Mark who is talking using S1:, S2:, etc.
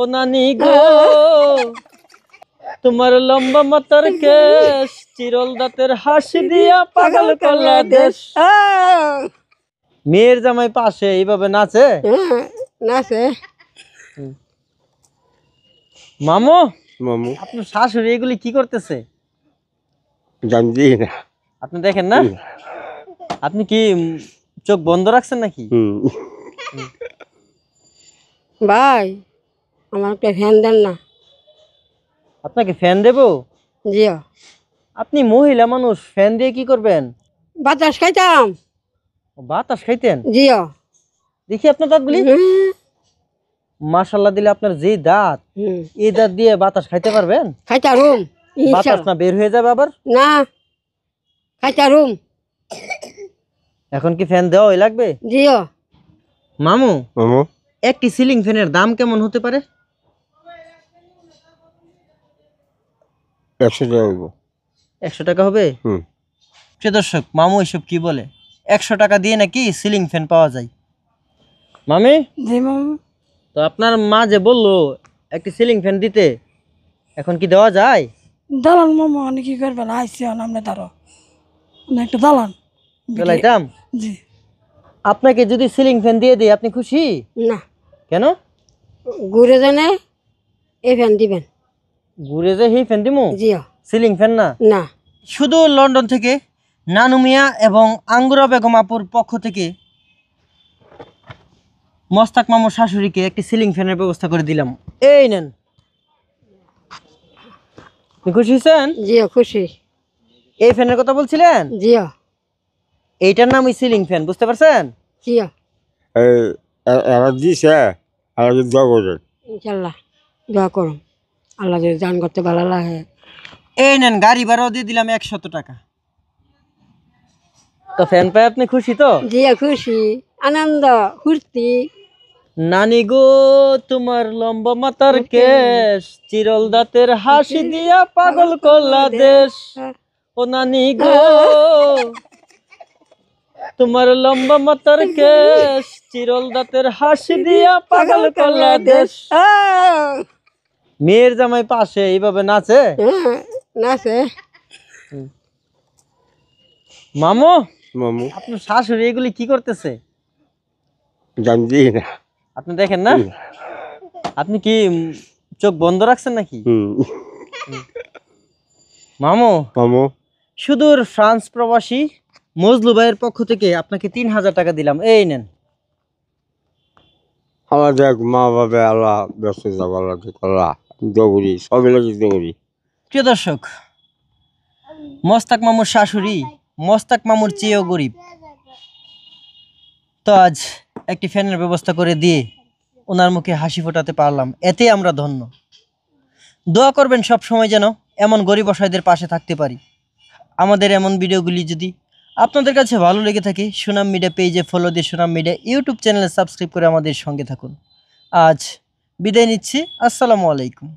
S1: ও নানি গো তোমার লম্বা মাতার কেশ চিরল দাঁতের হাসি দিয়া পাগল করলা দেশ হ্যাঁ। মেয়ের জামাই পাশে এইভাবে নাচে হ্যাঁ, নাচে মামু মামু আপনার শাশুড়ি এগুলি কি করতেছে জানি না আপনি দেখেন না আপনি কি চোখ বন্ধ রাখছেন নাকি ভাই আমার একটা ফ্যান দেন না আপনাকে ফ্যান দেব জি আপনি মহিলা মানুষ ফ্যান দিয়ে কি করবেন বাতাস খাইতাম বাতাস খাইতেন জি দেখি আপনার দাঁতগুলি মাশাল্লাহ দিলে আপনার যে দাঁত এই দাঁত দিয়ে বাতাস খাইতে পারবেন খাইতারুম বাতাস না বের হয়ে যাবে আবার না খাইতারুম এখন কি ফ্যান দেওয়াই লাগবে জিও মামু মামু একটি সিলিং ফ্যানের দাম কেমন হতে পারে একশো টাকা একশো টাকা হবে হুম মামু বলে একশো টাকা দিয়ে নাকি সিলিং ফ্যান পাওয়া যায় মামি জি তো আপনার মা যে বললো একটি সিলিং ফ্যান দিতে এখন কি দেওয়া যায় দালান মামা অনেক দালান জি আপনাকে যদি সিলিং ফ্যান দিয়ে দিই আপনি খুশি না কেন ঘুরে জানে এ ফ্যান দিবেন ঘুরে যে হি ফ্যান দিমু সিলিং ফ্যান না না শুধু লন্ডন থেকে নানুমিয়া এবং আঙ্গুরা বেগমাপুর আপুর পক্ষ থেকে মস্তাক মামুর শাশুড়িকে একটি সিলিং ফ্যানের ব্যবস্থা করে দিলাম এই নেন খুশি হয়েছেন জিও খুশি এই ফ্যানের কথা বলছিলেন জিও এইটার নাম সিলিং ফ্যান বুঝতে পারছেন জিও এরা দিছে আর দোয়া করবেন ইনশাল্লাহ দোয়া করুন আল্লাহ যদি দান করতে ভালো লাগে এই নেন গাড়ি ভাড়াও দিয়ে দিলাম একশত টাকা তো ফ্যান পাই আপনি খুশি তো জিয়া খুশি আনন্দ ফুর্তি নানি গো তোমার লম্বা মাতার কেশ চিরল দাঁতের হাসি দিয়া পাগল কল্লা দেশ ও নানি গো তোমার লম্বা মাতার কেশ চিরল দাঁতের হাসি দিয়া পাগল কল্লা দেশ মেয়ের জামাই পাশে এইভাবে নাচে হ্যাঁ, নাচে মামু মামু আপনার শাশুড়ি এগুলি কি করতেছে জানি না আপনি দেখেন না আপনি কি চোখ বন্ধ রাখছেন নাকি মামু মামু সুদূর ফ্রান্স প্রবাসী মজলু ভাইয়ের পক্ষ থেকে আপনাকে তিন হাজার টাকা দিলাম এই নেন আমাদের মা বাবা আল্লাহ ব্যস্ত যাবার লাগে দৌড়ি সবই নাকি দৌড়ি প্রিয় দর্শক মস্তাক মামুর শাশুড়ি মস্তাক মামুর চেয়েও গরিব তো আজ একটি ফ্যানের ব্যবস্থা করে দিয়ে ওনার মুখে হাসি ফোটাতে পারলাম এতে আমরা ধন্য দোয়া করবেন সব সময় যেন এমন গরিব অসহায়দের পাশে থাকতে পারি আমাদের এমন ভিডিওগুলি যদি আপনাদের কাছে ভালো লেগে থাকে সুনাম মিডিয়া পেজে ফলো দিয়ে সুনাম মিডিয়া ইউটিউব চ্যানেলে সাবস্ক্রাইব করে আমাদের সঙ্গে থাকুন আজ বিদায় নিচ্ছি আসসালামু আলাইকুম